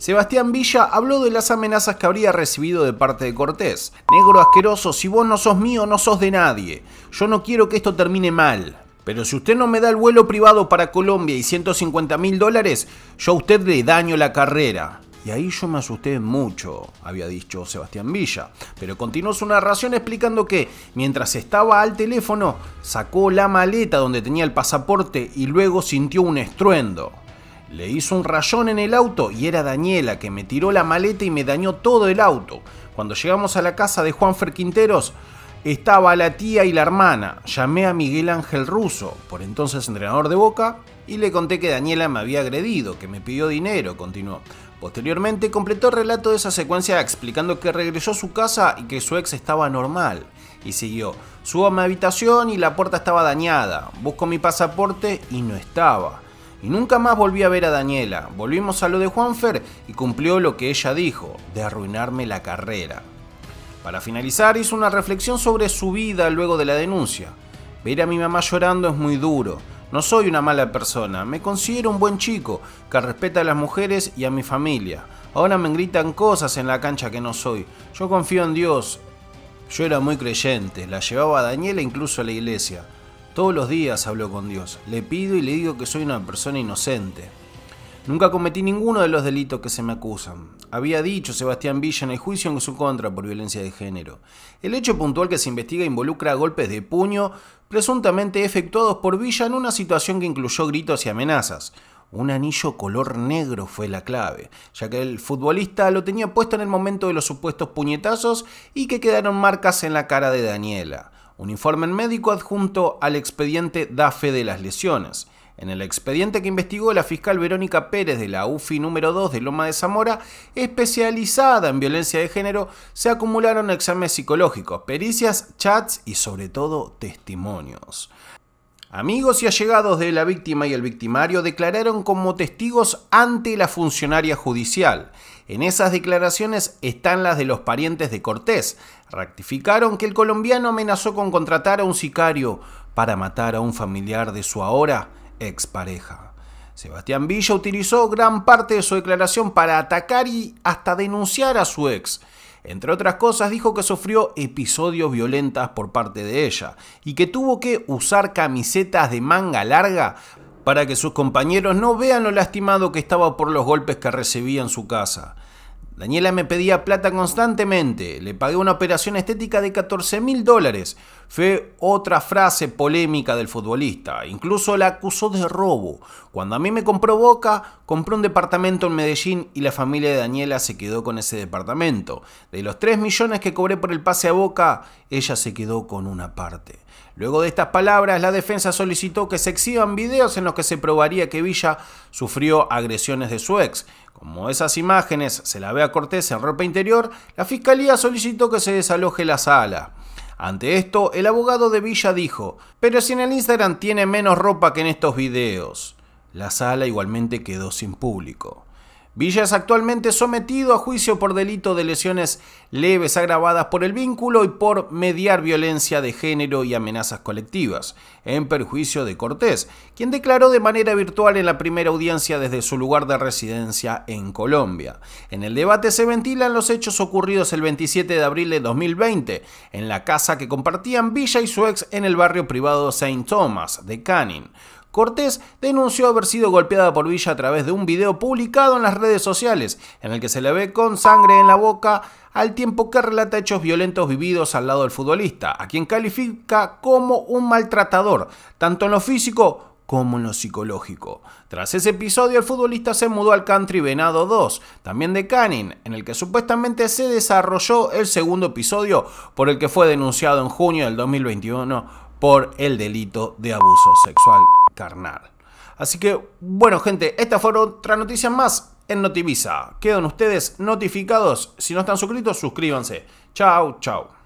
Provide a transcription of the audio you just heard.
Sebastián Villa habló de las amenazas que habría recibido de parte de Cortés. Negro asqueroso, si vos no sos mío, no sos de nadie. Yo no quiero que esto termine mal. Pero si usted no me da el vuelo privado para Colombia y 150 mil dólares, yo a usted le daño la carrera. Y ahí yo me asusté mucho, había dicho Sebastián Villa, pero continuó su narración explicando que, mientras estaba al teléfono, sacó la maleta donde tenía el pasaporte y luego sintió un estruendo. Le hizo un rayón en el auto y era Daniela que me tiró la maleta y me dañó todo el auto. Cuando llegamos a la casa de Juan Quinteros, estaba la tía y la hermana. Llamé a Miguel Ángel Russo, por entonces entrenador de Boca, y le conté que Daniela me había agredido, que me pidió dinero, continuó. Posteriormente completó el relato de esa secuencia explicando que regresó a su casa y que su ex estaba normal. Y siguió, subo a mi habitación y la puerta estaba dañada, busco mi pasaporte y no estaba y nunca más volví a ver a Daniela. Volvimos a lo de Juanfer y cumplió lo que ella dijo, de arruinarme la carrera. Para finalizar, hizo una reflexión sobre su vida luego de la denuncia. Ver a mi mamá llorando es muy duro. No soy una mala persona, me considero un buen chico, que respeta a las mujeres y a mi familia. Ahora me gritan cosas en la cancha que no soy. Yo confío en Dios. Yo era muy creyente, la llevaba a Daniela incluso a la iglesia. Todos los días hablo con Dios, le pido y le digo que soy una persona inocente. Nunca cometí ninguno de los delitos que se me acusan. Había dicho Sebastián Villa en el juicio en su contra por violencia de género. El hecho puntual que se investiga involucra golpes de puño presuntamente efectuados por Villa en una situación que incluyó gritos y amenazas. Un anillo color negro fue la clave, ya que el futbolista lo tenía puesto en el momento de los supuestos puñetazos y que quedaron marcas en la cara de Daniela. Un informe médico adjunto al expediente da fe de las lesiones. En el expediente que investigó la fiscal Verónica Pérez de la UFI número 2 de Loma de Zamora, especializada en violencia de género, se acumularon exámenes psicológicos, pericias, chats y sobre todo testimonios. Amigos y allegados de la víctima y el victimario declararon como testigos ante la funcionaria judicial. En esas declaraciones están las de los parientes de Cortés. Rectificaron que el colombiano amenazó con contratar a un sicario para matar a un familiar de su ahora expareja. Sebastián Villa utilizó gran parte de su declaración para atacar y hasta denunciar a su ex. Entre otras cosas, dijo que sufrió episodios violentas por parte de ella y que tuvo que usar camisetas de manga larga para que sus compañeros no vean lo lastimado que estaba por los golpes que recibía en su casa. Daniela me pedía plata constantemente, le pagué una operación estética de 14 mil dólares, fue otra frase polémica del futbolista. Incluso la acusó de robo. Cuando a mí me compró Boca, compró un departamento en Medellín y la familia de Daniela se quedó con ese departamento. De los 3 millones que cobré por el pase a Boca, ella se quedó con una parte. Luego de estas palabras, la defensa solicitó que se exhiban videos en los que se probaría que Villa sufrió agresiones de su ex. Como esas imágenes se la ve a Cortés en ropa interior, la fiscalía solicitó que se desaloje la sala. Ante esto, el abogado de Villa dijo, pero si en el Instagram tiene menos ropa que en estos videos. La sala igualmente quedó sin público. Villa es actualmente sometido a juicio por delito de lesiones leves agravadas por el vínculo y por mediar violencia de género y amenazas colectivas, en perjuicio de Cortés, quien declaró de manera virtual en la primera audiencia desde su lugar de residencia en Colombia. En el debate se ventilan los hechos ocurridos el 27 de abril de 2020, en la casa que compartían Villa y su ex en el barrio privado Saint Thomas de Canning. Cortés denunció haber sido golpeada por Villa a través de un video publicado en las redes sociales, en el que se le ve con sangre en la boca al tiempo que relata hechos violentos vividos al lado del futbolista, a quien califica como un maltratador, tanto en lo físico como en lo psicológico. Tras ese episodio, el futbolista se mudó al Country Venado 2, también de Canning, en el que supuestamente se desarrolló el segundo episodio por el que fue denunciado en junio del 2021 por el delito de abuso sexual Así que, bueno, gente, esta fue otra noticia más en Notivisa. Quedan ustedes notificados. Si no están suscritos, suscríbanse. Chao, chao.